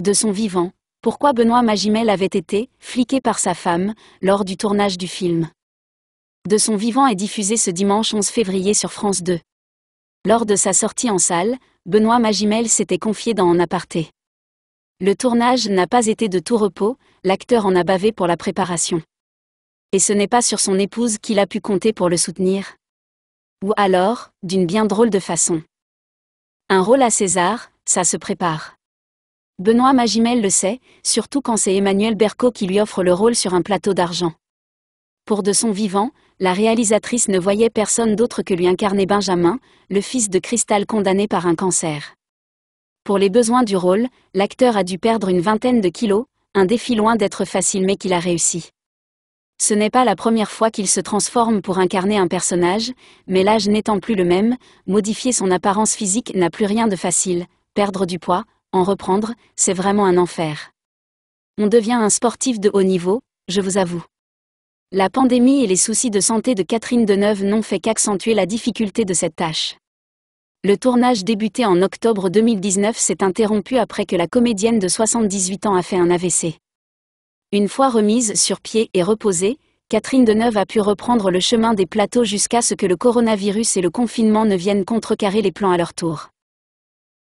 De son vivant, pourquoi Benoît Magimel avait été fliqué par sa femme lors du tournage du film. De son vivant est diffusé ce dimanche 11 février sur France 2. Lors de sa sortie en salle, Benoît Magimel s'était confié dans un aparté. Le tournage n'a pas été de tout repos, l'acteur en a bavé pour la préparation. Et ce n'est pas sur son épouse qu'il a pu compter pour le soutenir. Ou alors, d'une bien drôle de façon. Un rôle à César, ça se prépare. Benoît Magimel le sait, surtout quand c'est Emmanuel Berco qui lui offre le rôle sur un plateau d'argent. Pour de son vivant, la réalisatrice ne voyait personne d'autre que lui incarner Benjamin, le fils de Cristal condamné par un cancer. Pour les besoins du rôle, l'acteur a dû perdre une vingtaine de kilos, un défi loin d'être facile mais qu'il a réussi. Ce n'est pas la première fois qu'il se transforme pour incarner un personnage, mais l'âge n'étant plus le même, modifier son apparence physique n'a plus rien de facile, perdre du poids, en reprendre, c'est vraiment un enfer. On devient un sportif de haut niveau, je vous avoue. La pandémie et les soucis de santé de Catherine Deneuve n'ont fait qu'accentuer la difficulté de cette tâche. Le tournage débuté en octobre 2019 s'est interrompu après que la comédienne de 78 ans a fait un AVC. Une fois remise sur pied et reposée, Catherine Deneuve a pu reprendre le chemin des plateaux jusqu'à ce que le coronavirus et le confinement ne viennent contrecarrer les plans à leur tour.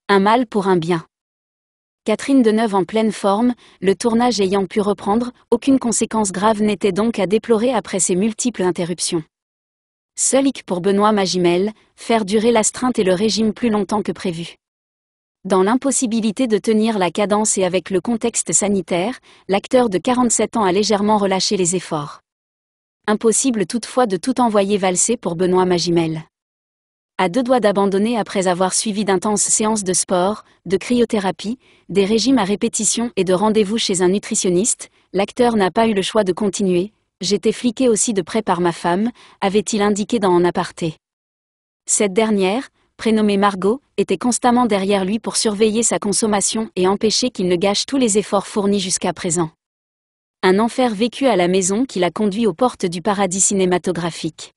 Un mal pour un bien. Catherine Deneuve en pleine forme, le tournage ayant pu reprendre, aucune conséquence grave n'était donc à déplorer après ces multiples interruptions. Seul hic pour Benoît Magimel, faire durer l'astreinte et le régime plus longtemps que prévu. Dans l'impossibilité de tenir la cadence et avec le contexte sanitaire, l'acteur de 47 ans a légèrement relâché les efforts. Impossible toutefois de tout envoyer valser pour Benoît Magimel à deux doigts d'abandonner après avoir suivi d'intenses séances de sport, de cryothérapie, des régimes à répétition et de rendez-vous chez un nutritionniste, l'acteur n'a pas eu le choix de continuer. J'étais fliqué aussi de près par ma femme, avait-il indiqué dans En aparté. Cette dernière, prénommée Margot, était constamment derrière lui pour surveiller sa consommation et empêcher qu'il ne gâche tous les efforts fournis jusqu'à présent. Un enfer vécu à la maison qui l'a conduit aux portes du paradis cinématographique.